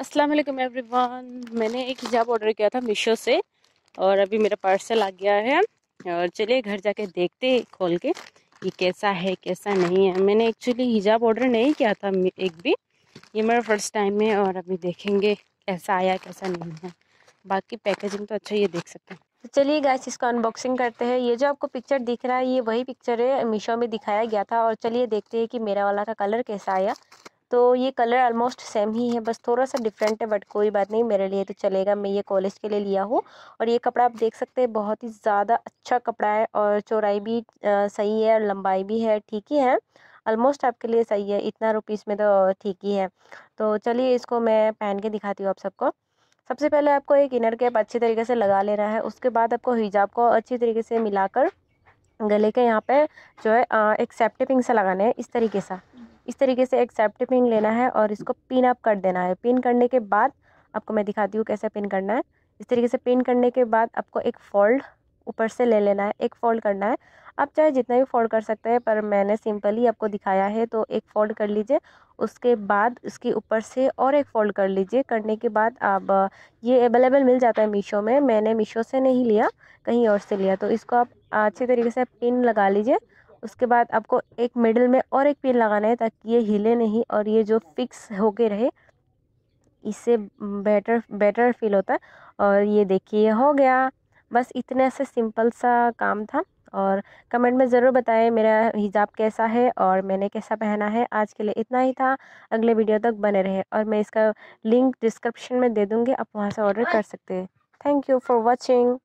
अस्सलाम वालेकुम एवरीवन मैंने एक हिजाब ऑर्डर किया था मीशो से और अभी मेरा पार्सल आ गया है और चलिए घर जाके देखते खोल के ये कैसा है कैसा नहीं है मैंने एक्चुअली हिजाब ऑर्डर नहीं किया था एक भी ये मेरा फर्स्ट टाइम है और अभी देखेंगे कैसा आया कैसा नहीं है बाकी पैकेजिंग तो अच्छा ये देख सकते हैं तो चलिए गैस इसको अनबॉक्सिंग करते हैं ये जो आपको पिक्चर दिख रहा है ये वही पिक्चर है मीशो में दिखाया गया था और चलिए देखते हैं कि मेरा वाला का कलर कैसा आया तो ये कलर ऑलमोस्ट सेम ही है बस थोड़ा सा डिफरेंट है बट कोई बात नहीं मेरे लिए तो चलेगा मैं ये कॉलेज के लिए लिया हूँ और ये कपड़ा आप देख सकते हैं बहुत ही ज़्यादा अच्छा कपड़ा है और चौराई भी सही है और लंबाई भी है ठीक ही है ऑलमोस्ट आपके लिए सही है इतना रुपीज़ में तो ठीक ही है तो चलिए इसको मैं पहन के दिखाती हूँ आप सबको सबसे पहले आपको एक इनर कैप अच्छी तरीके से लगा लेना है उसके बाद आपको हिजाब को अच्छी तरीके से मिलाकर गले के यहाँ पे जो है एक सेफ्टी पिंग सा लगाना है इस तरीके सा इस तरीके से एक सेफ्टी पिन लेना है और इसको पिन अप कर देना है पिन करने के बाद आपको मैं दिखाती हूँ कैसे पिन करना है इस तरीके से पिन करने के बाद आपको एक फोल्ड ऊपर से ले लेना है एक फोल्ड करना है आप चाहे जितना भी फोल्ड कर सकते हैं पर मैंने सिंपली आपको दिखाया है तो एक फोल्ड कर लीजिए उसके बाद उसके ऊपर से और एक फोल्ड कर लीजिए करने के बाद आप ये अवेलेबल मिल जाता है मीशो में मैंने मीशो से नहीं लिया कहीं और से लिया तो इसको आप अच्छी तरीके से पिन लगा लीजिए उसके बाद आपको एक मिडल में और एक पिन लगाना है ताकि ये हिले नहीं और ये जो फिक्स होके रहे इससे बेटर बेटर फील होता है और ये देखिए हो गया बस इतने से सिंपल सा काम था और कमेंट में ज़रूर बताएं मेरा हिजाब कैसा है और मैंने कैसा पहना है आज के लिए इतना ही था अगले वीडियो तक बने रहे और मैं इसका लिंक डिस्क्रिप्शन में दे दूँगी आप वहाँ से ऑर्डर कर सकते हैं थैंक यू फॉर वॉचिंग